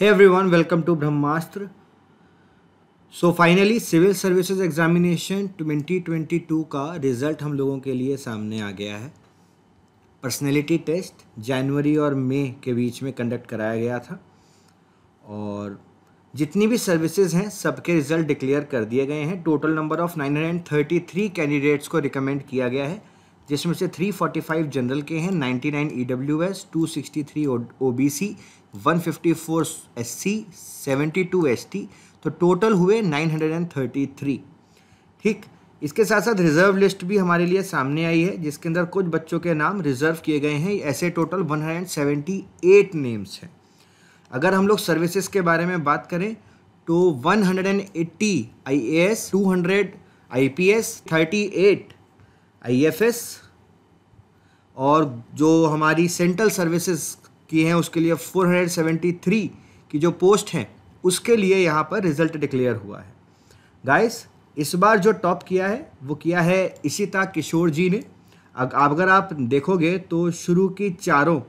है everyone welcome to Brahmastra so finally civil services examination 2022 का result हम लोगों के लिए सामने आ गया है पर्सनैलिटी टेस्ट जनवरी और मई के बीच में कंडक्ट कराया गया था और जितनी भी सर्विसेज हैं सबके रिज़ल्ट डिक्लेयर कर दिए गए हैं टोटल नंबर ऑफ़ 933 कैंडिडेट्स को रिकमेंड किया गया है जिसमें से 345 जनरल के हैं 99 O B C 154 SC 72 ST तो टोटल हुए 933 ठीक इसके साथ साथ रिजर्व लिस्ट भी हमारे लिए सामने आई है जिसके अंदर कुछ बच्चों के नाम रिजर्व किए गए हैं ऐसे टोटल 178 नेम्स हैं अगर हम लोग सर्विसेज के बारे में बात करें तो 180 हंड्रेड आईएएस 200 आईपीएस 38 आईएफएस और जो हमारी सेंट्रल सर्विसेज किए हैं उसके लिए 473 की जो पोस्ट हैं उसके लिए यहाँ पर रिजल्ट डिक्लेयर हुआ है गाइस इस बार जो टॉप किया है वो किया है इशिता किशोर जी ने अगर आप देखोगे तो शुरू की चारों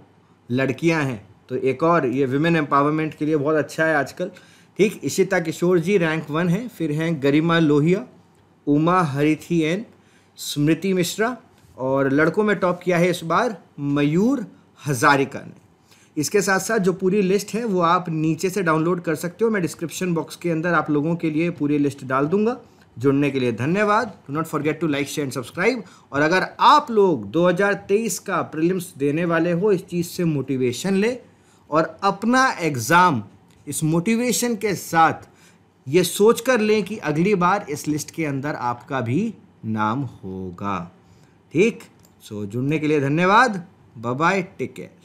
लड़कियां हैं तो एक और ये वुमेन एम्पावरमेंट के लिए बहुत अच्छा है आजकल ठीक इशिता किशोर जी रैंक वन है फिर हैं गरिमा लोहिया उमा हरिथी एन स्मृति मिश्रा और लड़कों में टॉप किया है इस बार मयूर हजारिका ने इसके साथ साथ जो पूरी लिस्ट है वो आप नीचे से डाउनलोड कर सकते हो मैं डिस्क्रिप्शन बॉक्स के अंदर आप लोगों के लिए पूरी लिस्ट डाल दूंगा जुड़ने के लिए धन्यवाद do not forget to like share and subscribe और अगर आप लोग 2023 का प्रीलिम्स देने वाले हो इस चीज़ से मोटिवेशन ले और अपना एग्ज़ाम इस मोटिवेशन के साथ ये सोच कर लें कि अगली बार इस लिस्ट के अंदर आपका भी नाम होगा ठीक सो so, जुड़ने के लिए धन्यवाद बाय टेक केयर